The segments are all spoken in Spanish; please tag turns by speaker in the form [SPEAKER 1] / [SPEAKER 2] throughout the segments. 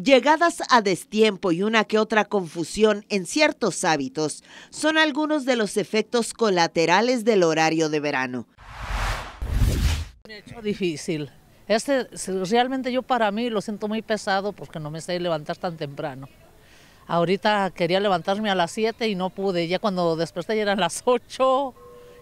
[SPEAKER 1] Llegadas a destiempo y una que otra confusión en ciertos hábitos son algunos de los efectos colaterales del horario de verano. Un hecho difícil. Este, realmente yo para
[SPEAKER 2] mí lo siento muy pesado porque no me sé levantar tan temprano. Ahorita quería levantarme a las 7 y no pude. Ya cuando desperté ya eran las 8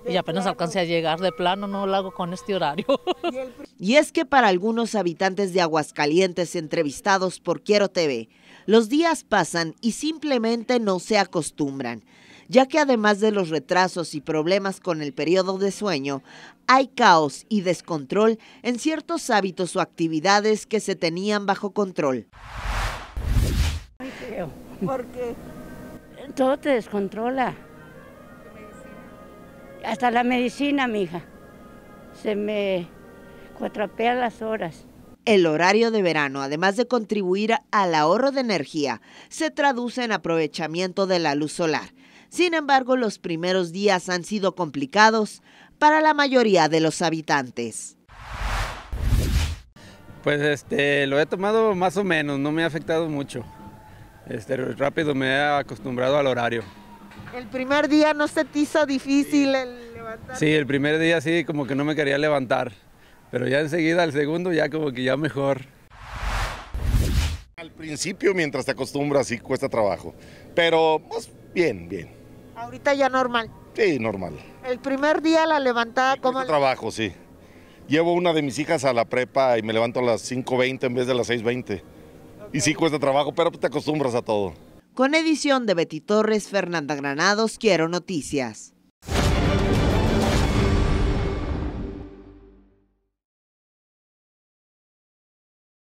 [SPEAKER 2] y apenas alcancé a llegar de plano, no lo hago con este horario.
[SPEAKER 1] Y es que para algunos habitantes de Aguascalientes entrevistados por Quiero TV, los días pasan y simplemente no se acostumbran, ya que además de los retrasos y problemas con el periodo de sueño, hay caos y descontrol en ciertos hábitos o actividades que se tenían bajo control. Ay, ¿Por qué? Todo te descontrola. Hasta la medicina, mija. Se me cuatrapea las horas. El horario de verano, además de contribuir al ahorro de energía, se traduce en aprovechamiento de la luz solar. Sin embargo, los primeros días han sido complicados para la mayoría de los habitantes.
[SPEAKER 3] Pues este, lo he tomado más o menos, no me ha afectado mucho. Este, rápido me he acostumbrado al horario.
[SPEAKER 1] El primer día no se te hizo difícil el
[SPEAKER 3] levantar. Sí, el primer día sí, como que no me quería levantar, pero ya enseguida el segundo ya como que ya mejor.
[SPEAKER 4] Al principio, mientras te acostumbras, sí cuesta trabajo, pero pues bien, bien.
[SPEAKER 1] Ahorita ya normal.
[SPEAKER 4] Sí, normal.
[SPEAKER 1] El primer día la levantada, como
[SPEAKER 4] trabajo, sí. Llevo una de mis hijas a la prepa y me levanto a las 5.20 en vez de las 6.20. Y sí cuesta trabajo, pero te acostumbras a todo.
[SPEAKER 1] Con edición de Betty Torres, Fernanda Granados, Quiero Noticias.